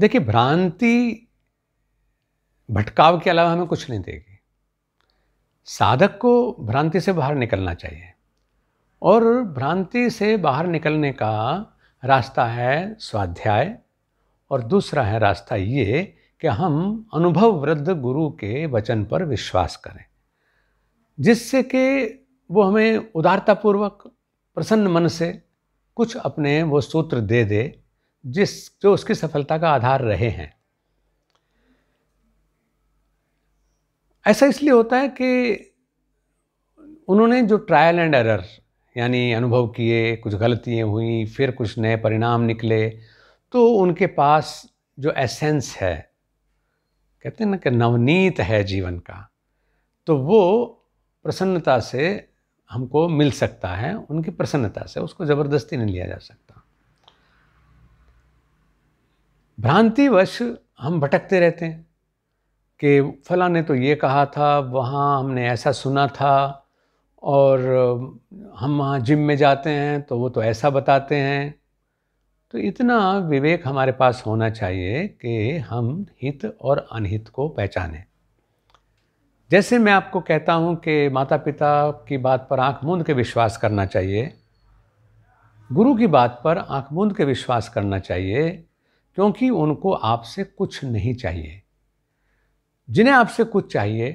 देखिए भ्रांति भटकाव के अलावा हमें कुछ नहीं देगी साधक को भ्रांति से बाहर निकलना चाहिए और भ्रांति से बाहर निकलने का रास्ता है स्वाध्याय और दूसरा है रास्ता ये कि हम अनुभव वृद्ध गुरु के वचन पर विश्वास करें जिससे कि वो हमें उदारतापूर्वक प्रसन्न मन से कुछ अपने वो सूत्र दे दे जिस जो उसकी सफलता का आधार रहे हैं ऐसा इसलिए होता है कि उन्होंने जो ट्रायल एंड एरर यानी अनुभव किए कुछ गलतियाँ हुई फिर कुछ नए परिणाम निकले तो उनके पास जो एसेंस है कहते हैं ना कि नवनीत है जीवन का तो वो प्रसन्नता से हमको मिल सकता है उनकी प्रसन्नता से उसको ज़बरदस्ती नहीं लिया जा सकता भ्रांतिवश हम भटकते रहते हैं कि फला ने तो ये कहा था वहाँ हमने ऐसा सुना था और हम वहाँ जिम में जाते हैं तो वो तो ऐसा बताते हैं तो इतना विवेक हमारे पास होना चाहिए कि हम हित और अनहित को पहचानें जैसे मैं आपको कहता हूँ कि माता पिता की बात पर आंख मूंद के विश्वास करना चाहिए गुरु की बात पर आंख मूंद के विश्वास करना चाहिए क्योंकि उनको आपसे कुछ नहीं चाहिए जिन्हें आपसे कुछ चाहिए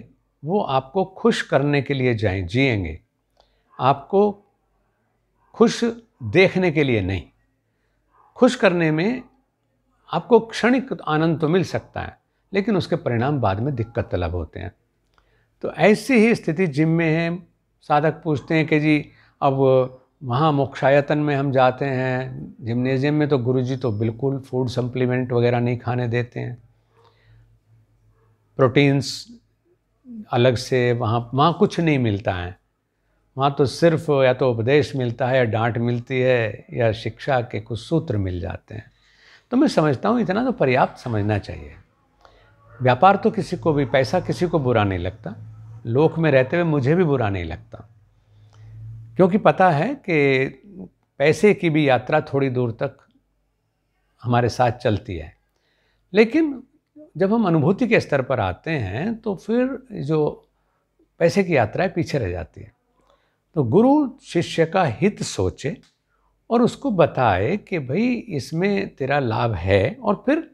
वो आपको खुश करने के लिए जाए जिएंगे आपको खुश देखने के लिए नहीं खुश करने में आपको क्षणिक आनंद तो मिल सकता है लेकिन उसके परिणाम बाद में दिक्कत तलब होते हैं तो ऐसी ही स्थिति जिम में है साधक पूछते हैं कि जी अब वहाँ मोक्षायतन में हम जाते हैं जिमनेजियम में तो गुरुजी तो बिल्कुल फूड सप्लीमेंट वगैरह नहीं खाने देते हैं प्रोटीन्स अलग से वहाँ वहाँ कुछ नहीं मिलता है वहाँ तो सिर्फ या तो उपदेश मिलता है या डांट मिलती है या शिक्षा के कुछ सूत्र मिल जाते हैं तो मैं समझता हूँ इतना तो पर्याप्त समझना चाहिए व्यापार तो किसी को भी पैसा किसी को बुरा नहीं लगता लोक में रहते हुए मुझे भी बुरा नहीं लगता क्योंकि पता है कि पैसे की भी यात्रा थोड़ी दूर तक हमारे साथ चलती है लेकिन जब हम अनुभूति के स्तर पर आते हैं तो फिर जो पैसे की यात्रा है पीछे रह जाती है तो गुरु शिष्य का हित सोचे और उसको बताए कि भाई इसमें तेरा लाभ है और फिर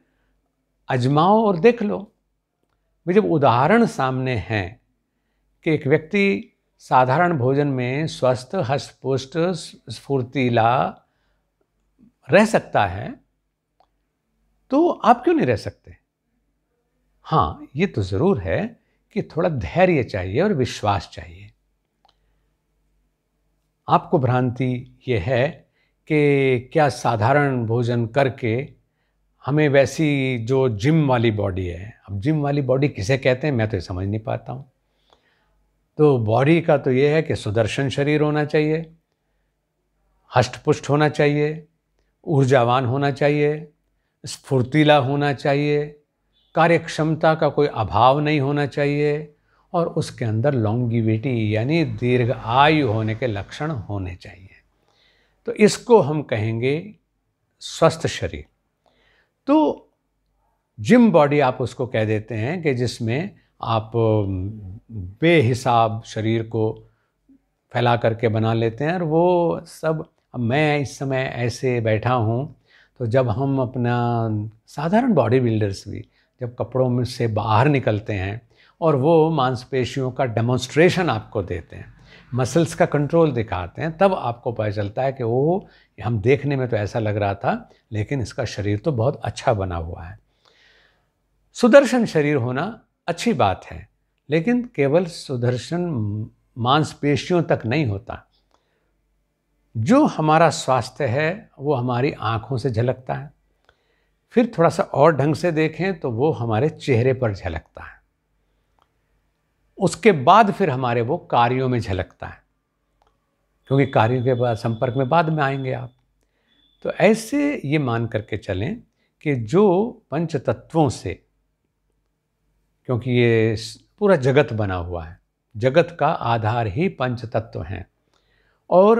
अजमाओ और देख लो भाई जब उदाहरण सामने हैं कि एक व्यक्ति साधारण भोजन में स्वस्थ हस्तपुष्ट स्फूर्तिला रह सकता है तो आप क्यों नहीं रह सकते हाँ ये तो ज़रूर है कि थोड़ा धैर्य चाहिए और विश्वास चाहिए आपको भ्रांति ये है कि क्या साधारण भोजन करके हमें वैसी जो जिम वाली बॉडी है अब जिम वाली बॉडी किसे कहते हैं मैं तो समझ नहीं पाता हूँ तो बॉडी का तो ये है कि सुदर्शन शरीर होना चाहिए हष्टपुष्ट होना चाहिए ऊर्जावान होना चाहिए स्फूर्तिला होना चाहिए कार्यक्षमता का कोई अभाव नहीं होना चाहिए और उसके अंदर लॉन्गिविटी यानी दीर्घ आयु होने के लक्षण होने चाहिए तो इसको हम कहेंगे स्वस्थ शरीर तो जिम बॉडी आप उसको कह देते हैं कि जिसमें आप बेहिसाब शरीर को फैला करके बना लेते हैं और वो सब मैं इस समय ऐसे बैठा हूँ तो जब हम अपना साधारण बॉडी बिल्डर्स भी जब कपड़ों में से बाहर निकलते हैं और वो मांसपेशियों का डेमोन्स्ट्रेशन आपको देते हैं मसल्स का कंट्रोल दिखाते हैं तब आपको पता चलता है कि वो हम देखने में तो ऐसा लग रहा था लेकिन इसका शरीर तो बहुत अच्छा बना हुआ है सुदर्शन शरीर होना अच्छी बात है लेकिन केवल सुदर्शन मांसपेशियों तक नहीं होता जो हमारा स्वास्थ्य है वो हमारी आँखों से झलकता है फिर थोड़ा सा और ढंग से देखें तो वो हमारे चेहरे पर झलकता है उसके बाद फिर हमारे वो कार्यों में झलकता है क्योंकि कार्यों के बाद संपर्क में बाद में आएंगे आप तो ऐसे ये मान करके चलें कि जो पंच तत्वों से क्योंकि ये पूरा जगत बना हुआ है जगत का आधार ही पंच तत्व हैं और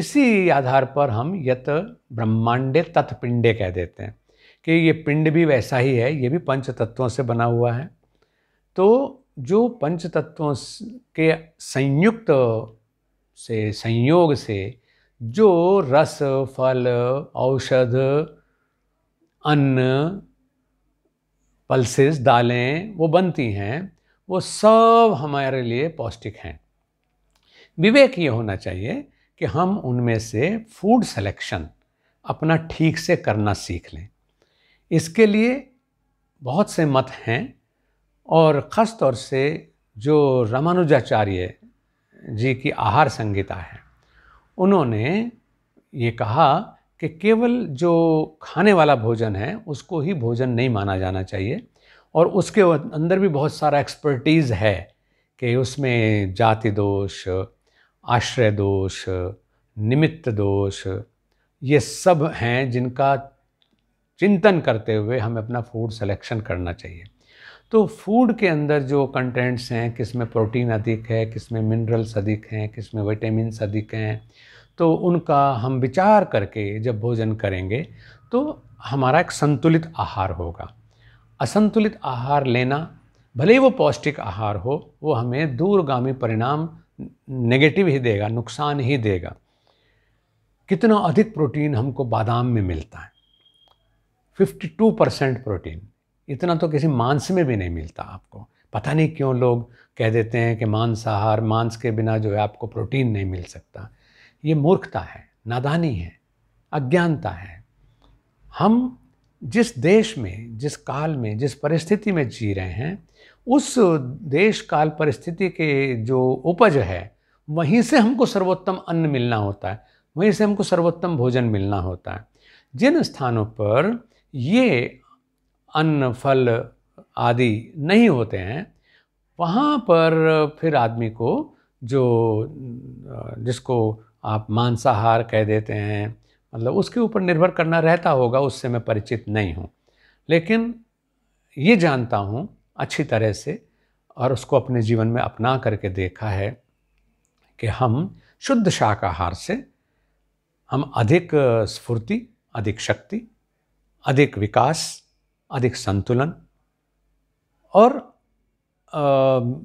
इसी आधार पर हम यत ब्रह्मांडे तत्पिंडे कह देते हैं कि ये पिंड भी वैसा ही है ये भी पंच तत्वों से बना हुआ है तो जो पंच तत्वों के संयुक्त से संयोग से जो रस फल औषध अन्न पल्सेस दालें वो बनती हैं वो सब हमारे लिए पौष्टिक हैं विवेक ये होना चाहिए कि हम उनमें से फूड सिलेक्शन अपना ठीक से करना सीख लें इसके लिए बहुत से मत हैं और ख़ास तौर से जो रामानुजाचार्य जी की आहार संहिता है उन्होंने ये कहा कि केवल जो खाने वाला भोजन है उसको ही भोजन नहीं माना जाना चाहिए और उसके अंदर भी बहुत सारा एक्सपर्टीज़ है कि उसमें जाति दोष आश्रय दोष निमित्त दोष ये सब हैं जिनका चिंतन करते हुए हमें अपना फूड सिलेक्शन करना चाहिए तो फूड के अंदर जो कंटेंट्स हैं किस में प्रोटीन अधिक है किस में मिनरल्स अधिक हैं किस में विटामिन अधिक हैं तो उनका हम विचार करके जब भोजन करेंगे तो हमारा एक संतुलित आहार होगा असंतुलित आहार लेना भले ही वो पौष्टिक आहार हो वो हमें दूरगामी परिणाम नेगेटिव ही देगा नुकसान ही देगा कितना अधिक प्रोटीन हमको बादाम में मिलता है 52 परसेंट प्रोटीन इतना तो किसी मांस में भी नहीं मिलता आपको पता नहीं क्यों लोग कह देते हैं कि मांस आहार मांस के बिना जो है आपको प्रोटीन नहीं मिल सकता ये मूर्खता है नादानी है अज्ञानता है हम जिस देश में जिस काल में जिस परिस्थिति में जी रहे हैं उस देश काल परिस्थिति के जो उपज है वहीं से हमको सर्वोत्तम अन्न मिलना होता है वहीं से हमको सर्वोत्तम भोजन मिलना होता है जिन स्थानों पर ये अन्न फल आदि नहीं होते हैं वहाँ पर फिर आदमी को जो जिसको आप मांसाहार कह देते हैं मतलब उसके ऊपर निर्भर करना रहता होगा उससे मैं परिचित नहीं हूँ लेकिन ये जानता हूँ अच्छी तरह से और उसको अपने जीवन में अपना करके देखा है कि हम शुद्ध शाकाहार से हम अधिक स्फूर्ति अधिक शक्ति अधिक विकास अधिक संतुलन और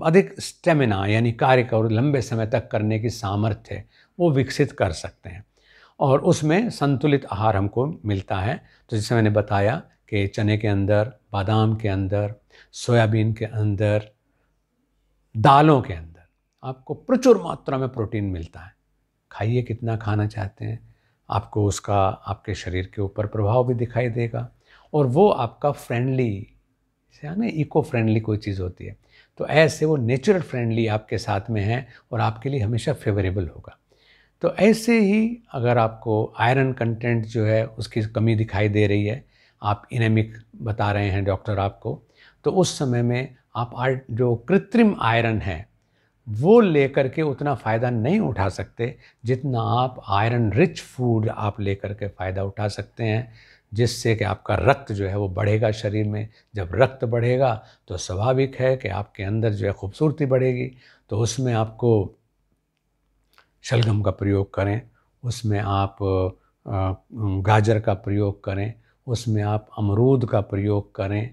अधिक स्टेमिना यानी कार्य को लंबे समय तक करने की सामर्थ्य वो विकसित कर सकते हैं और उसमें संतुलित आहार हमको मिलता है तो जैसे मैंने बताया कि चने के अंदर बादाम के अंदर सोयाबीन के अंदर दालों के अंदर आपको प्रचुर मात्रा में प्रोटीन मिलता है खाइए कितना खाना चाहते हैं आपको उसका आपके शरीर के ऊपर प्रभाव भी दिखाई देगा और वो आपका फ्रेंडली है ना इको फ्रेंडली कोई चीज़ होती है तो ऐसे वो नेचुरल फ्रेंडली आपके साथ में है और आपके लिए हमेशा फेवरेबल होगा तो ऐसे ही अगर आपको आयरन कंटेंट जो है उसकी कमी दिखाई दे रही है आप इनेमिक बता रहे हैं डॉक्टर आपको तो उस समय में आप जो कृत्रिम आयरन है वो लेकर के उतना फ़ायदा नहीं उठा सकते जितना आप आयरन रिच फूड आप लेकर के फ़ायदा उठा सकते हैं जिससे कि आपका रक्त जो है वो बढ़ेगा शरीर में जब रक्त बढ़ेगा तो स्वाभाविक है कि आपके अंदर जो है खूबसूरती बढ़ेगी तो उसमें आपको शलगम का प्रयोग करें उसमें आप गाजर का प्रयोग करें उसमें आप अमरूद का प्रयोग करें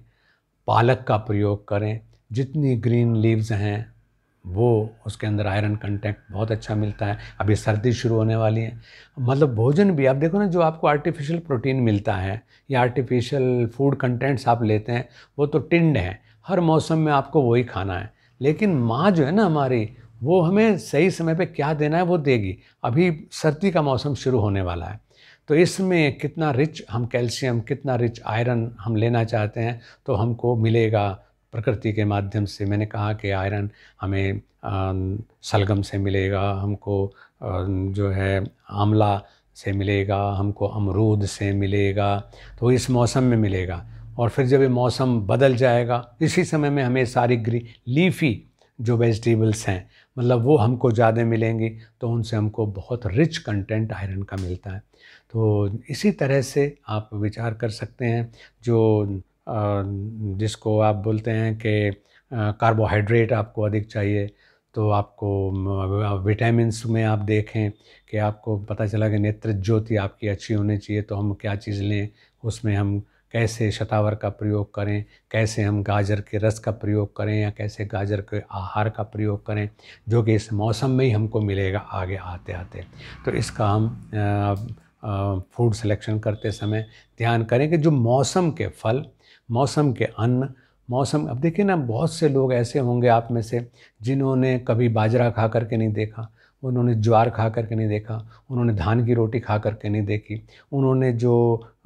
पालक का प्रयोग करें जितनी ग्रीन लीव्स हैं वो उसके अंदर आयरन कंटेंट बहुत अच्छा मिलता है अभी सर्दी शुरू होने वाली है मतलब भोजन भी आप देखो ना जो आपको आर्टिफिशियल प्रोटीन मिलता है या आर्टिफिशियल फूड कंटेंट्स आप लेते हैं वो तो टिंड है हर मौसम में आपको वही खाना है लेकिन माँ जो है ना हमारी वो हमें सही समय पे क्या देना है वो देगी अभी सर्दी का मौसम शुरू होने वाला है तो इसमें कितना रिच हम कैल्शियम कितना रिच आयरन हम लेना चाहते हैं तो हमको मिलेगा प्रकृति के माध्यम से मैंने कहा कि आयरन हमें सलगम से मिलेगा हमको जो है आंवला से मिलेगा हमको अमरूद से मिलेगा तो इस मौसम में मिलेगा और फिर जब ये मौसम बदल जाएगा इसी समय में हमें सारी ग्री लीफी जो वेजिटेबल्स हैं मतलब वो हमको ज़्यादा मिलेंगी तो उनसे हमको बहुत रिच कंटेंट आयरन का मिलता है तो इसी तरह से आप विचार कर सकते हैं जो जिसको आप बोलते हैं कि कार्बोहाइड्रेट आपको अधिक चाहिए तो आपको विटामिन में आप देखें कि आपको पता चला कि नेत्र ज्योति आपकी अच्छी होनी चाहिए तो हम क्या चीज़ लें उसमें हम कैसे शतावर का प्रयोग करें कैसे हम गाजर के रस का प्रयोग करें या कैसे गाजर के आहार का प्रयोग करें जो कि इस मौसम में ही हमको मिलेगा आगे आते आते तो इसका हम फूड सिलेक्शन करते समय ध्यान करें कि जो मौसम के फल मौसम के अन्न मौसम अब देखिए ना बहुत से लोग ऐसे होंगे आप में से जिन्होंने कभी बाजरा खा करके नहीं देखा उन्होंने ज्वार खा करके नहीं देखा उन्होंने धान की रोटी खा करके नहीं देखी उन्होंने जो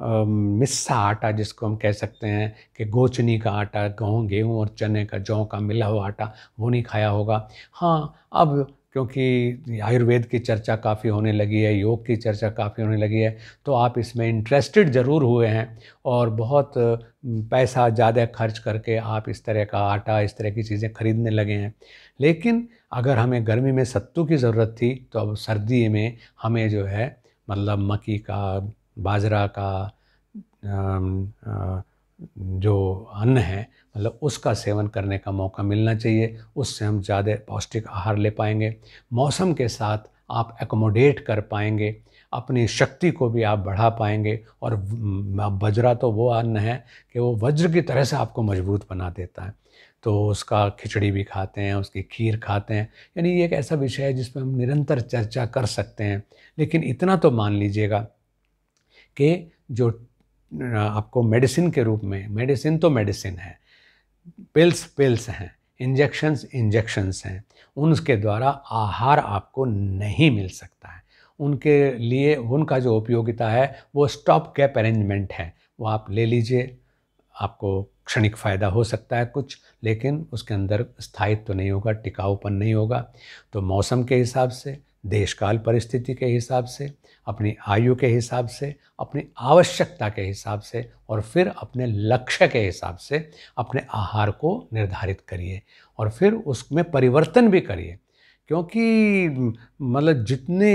मिस्सा आटा जिसको हम कह सकते हैं कि गोचनी का आटा गेहूँ गेहूँ और चने का जौ का मिला हुआ आटा वो नहीं खाया होगा हाँ अब क्योंकि आयुर्वेद की चर्चा काफ़ी होने लगी है योग की चर्चा काफ़ी होने लगी है तो आप इसमें इंटरेस्टेड ज़रूर हुए हैं और बहुत पैसा ज़्यादा खर्च करके आप इस तरह का आटा इस तरह की चीज़ें खरीदने लगे हैं लेकिन अगर हमें गर्मी में सत्तू की ज़रूरत थी तो अब सर्दी में हमें जो है मतलब मक्की का बाजरा का आ, आ, जो अन्न है मतलब उसका सेवन करने का मौका मिलना चाहिए उससे हम ज़्यादा पौष्टिक आहार ले पाएंगे मौसम के साथ आप एकोमोडेट कर पाएंगे अपनी शक्ति को भी आप बढ़ा पाएंगे और बजरा तो वो अन्न है कि वो वज्र की तरह से आपको मजबूत बना देता है तो उसका खिचड़ी भी खाते हैं उसकी खीर खाते हैं यानी ये एक ऐसा विषय है जिस पर हम निरंतर चर्चा कर सकते हैं लेकिन इतना तो मान लीजिएगा कि जो आपको मेडिसिन के रूप में मेडिसिन तो मेडिसिन है पिल्स पिल्स हैं इंजेक्शंस इंजेक्शंस हैं उनके द्वारा आहार आपको नहीं मिल सकता है उनके लिए उनका जो उपयोगिता है वो स्टॉप कैप अरेंजमेंट है वो आप ले लीजिए आपको क्षणिक फ़ायदा हो सकता है कुछ लेकिन उसके अंदर स्थायित्व तो नहीं होगा टिकाऊपन नहीं होगा तो मौसम के हिसाब से देशकाल परिस्थिति के हिसाब से अपनी आयु के हिसाब से अपनी आवश्यकता के हिसाब से और फिर अपने लक्ष्य के हिसाब से अपने आहार को निर्धारित करिए और फिर उसमें परिवर्तन भी करिए क्योंकि मतलब जितने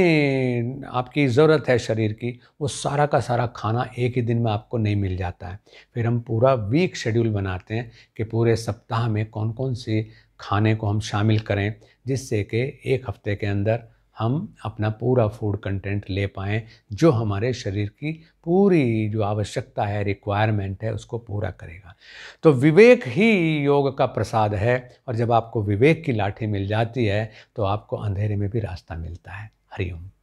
आपकी ज़रूरत है शरीर की वो सारा का सारा खाना एक ही दिन में आपको नहीं मिल जाता है फिर हम पूरा वीक शेड्यूल बनाते हैं कि पूरे सप्ताह में कौन कौन से खाने को हम शामिल करें जिससे कि एक हफ्ते के अंदर हम अपना पूरा फूड कंटेंट ले पाएँ जो हमारे शरीर की पूरी जो आवश्यकता है रिक्वायरमेंट है उसको पूरा करेगा तो विवेक ही योग का प्रसाद है और जब आपको विवेक की लाठी मिल जाती है तो आपको अंधेरे में भी रास्ता मिलता है हरिओम